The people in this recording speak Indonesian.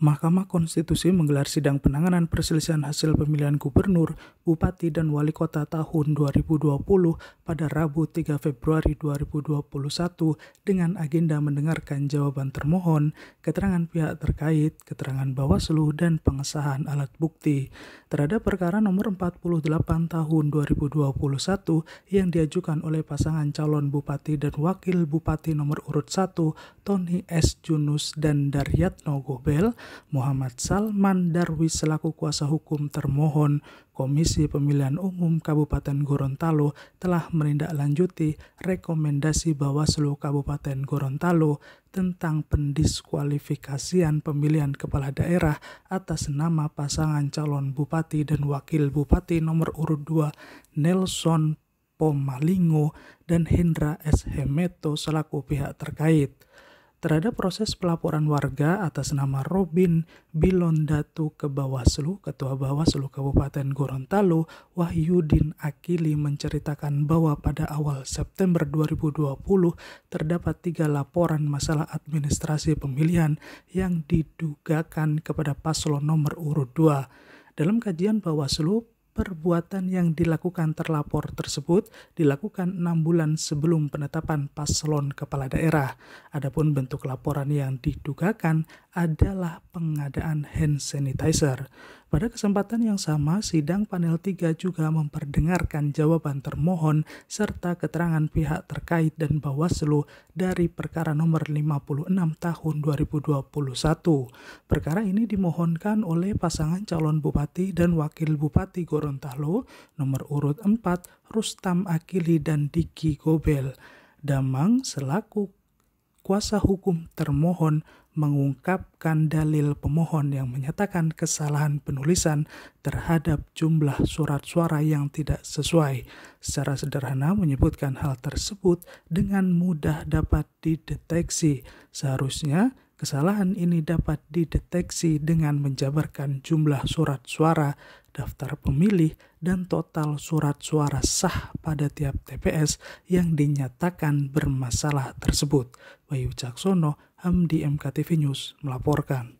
Mahkamah Konstitusi menggelar sidang penanganan perselisihan hasil pemilihan gubernur, bupati, dan wali kota tahun 2020 pada Rabu 3 Februari 2021 dengan agenda mendengarkan jawaban termohon, keterangan pihak terkait, keterangan Bawaslu, dan pengesahan alat bukti terhadap perkara nomor 48 tahun 2021 yang diajukan oleh pasangan calon bupati dan wakil bupati nomor urut 1 Tony S. Junus dan Daryatno Gobel Muhammad Salman Darwis selaku kuasa hukum termohon Komisi Pemilihan Umum Kabupaten Gorontalo telah menindaklanjuti rekomendasi Bawaslu Kabupaten Gorontalo tentang pendiskualifikasian pemilihan kepala daerah atas nama pasangan calon bupati dan wakil bupati nomor urut 2 Nelson Pomalingo dan Hendra S. Hemeto selaku pihak terkait terhadap proses pelaporan warga atas nama Robin Bilondatu ke Bawaslu, Ketua Bawaslu Kabupaten Gorontalo, Wahyudin Akili menceritakan bahwa pada awal September 2020 terdapat tiga laporan masalah administrasi pemilihan yang didugakan kepada paslon nomor urut 2. Dalam kajian Bawaslu, perbuatan yang dilakukan terlapor tersebut dilakukan enam bulan sebelum penetapan paslon kepala daerah. Adapun bentuk laporan yang didugakan adalah pengadaan hand sanitizer. Pada kesempatan yang sama, sidang panel 3 juga memperdengarkan jawaban termohon serta keterangan pihak terkait dan Bawaslu dari perkara nomor 56 tahun 2021. Perkara ini dimohonkan oleh pasangan calon bupati dan wakil bupati Gorontalo Gorontalo, nomor urut 4 Rustam Akili dan Diki Gobel. Damang selaku kuasa hukum termohon mengungkapkan dalil pemohon yang menyatakan kesalahan penulisan terhadap jumlah surat suara yang tidak sesuai. Secara sederhana menyebutkan hal tersebut dengan mudah dapat dideteksi. Seharusnya kesalahan ini dapat dideteksi dengan menjabarkan jumlah surat suara daftar pemilih, dan total surat suara sah pada tiap TPS yang dinyatakan bermasalah tersebut. Bayu Caksono, Hamdi MKTV News melaporkan.